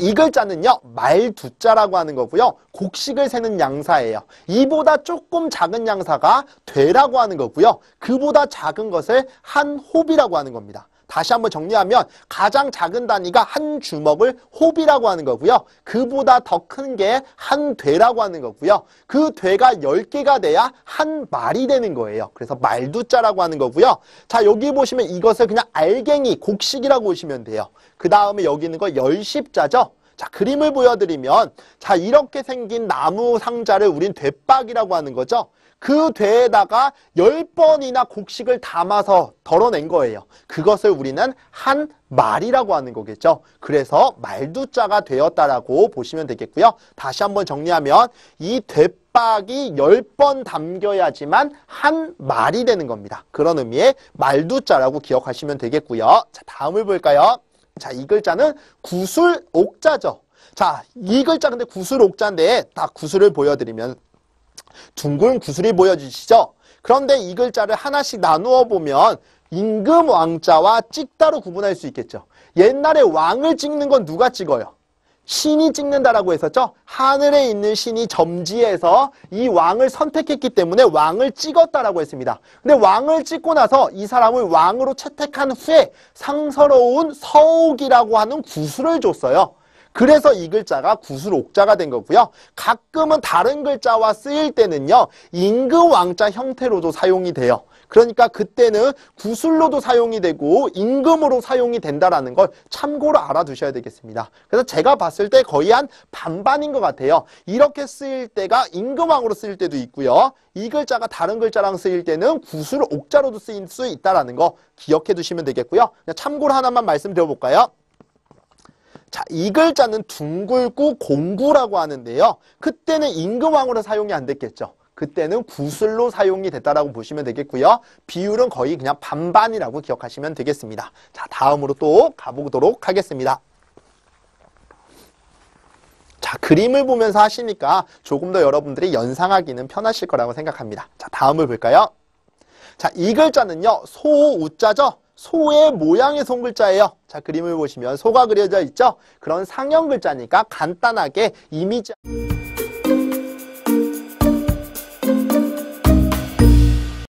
이 글자는요. 말 두자라고 하는 거고요. 곡식을 세는 양사예요. 이보다 조금 작은 양사가 되라고 하는 거고요. 그보다 작은 것을 한 홉이라고 하는 겁니다. 다시 한번 정리하면 가장 작은 단위가 한 주먹을 호비라고 하는 거고요. 그보다 더 큰 게한 되라고 하는 거고요. 그 되가 열개가 돼야 한 말이 되는 거예요. 그래서 말두자라고 하는 거고요. 자 여기 보시면 이것을 그냥 알갱이, 곡식이라고 보시면 돼요. 그 다음에 여기 있는 거 열십자죠. 자 그림을 보여드리면 자 이렇게 생긴 나무 상자를 우린 되박이라고 하는 거죠. 그 돼에다가 열번이나 곡식을 담아서 덜어낸 거예요. 그것을 우리는 한 말이라고 하는 거겠죠. 그래서 말두자가 되었다라고 보시면 되겠고요. 다시 한번 정리하면 이 대박이 열 번 담겨야지만 한 말이 되는 겁니다. 그런 의미의 말두자라고 기억하시면 되겠고요. 자, 다음을 볼까요? 자, 이 글자는 구슬옥자죠 자, 이 글자 근데 구슬옥자인데다구슬을 보여드리면 둥근 구슬이 보여지시죠? 그런데 이 글자를 하나씩 나누어 보면 임금 왕자와 찍다로 구분할 수 있겠죠. 옛날에 왕을 찍는 건 누가 찍어요? 신이 찍는다라고 했었죠. 하늘에 있는 신이 점지해서 이 왕을 선택했기 때문에 왕을 찍었다라고 했습니다. 근데 왕을 찍고 나서 이 사람을 왕으로 채택한 후에 상서로운 서옥이라고 하는 구슬을 줬어요. 그래서 이 글자가 구슬옥자가된 거고요. 가끔은 다른 글자와 쓰일 때는요. 임금왕자 형태로도 사용이 돼요. 그러니까 그때는 구슬로도 사용이 되고 임금으로 사용이 된다라는 걸 참고로 알아두셔야 되겠습니다. 그래서 제가 봤을 때 거의 한 반반인 것 같아요. 이렇게 쓰일 때가 임금왕으로 쓰일 때도 있고요. 이 글자가 다른 글자랑 쓰일 때는 구슬옥자로도 쓰일 수 있다라는 거 기억해 두시면 되겠고요. 참고로 하나만 말씀드려 볼까요? 자, 이 글자는 둥글고 공구라고 하는데요. 그때는 임금왕으로 사용이 안 됐겠죠. 그때는 구슬로 사용이 됐다라고 보시면 되겠고요. 비율은 거의 그냥 반반이라고 기억하시면 되겠습니다. 자, 다음으로 또 가보도록 하겠습니다. 자, 그림을 보면서 하시니까 조금 더 여러분들이 연상하기는 편하실 거라고 생각합니다. 자, 다음을 볼까요? 자, 이 글자는요. 소우자죠. 소의 모양의 손글자예요. 자, 그림을 보시면 소가 그려져 있죠? 그런 상형 글자니까 간단하게 이미지...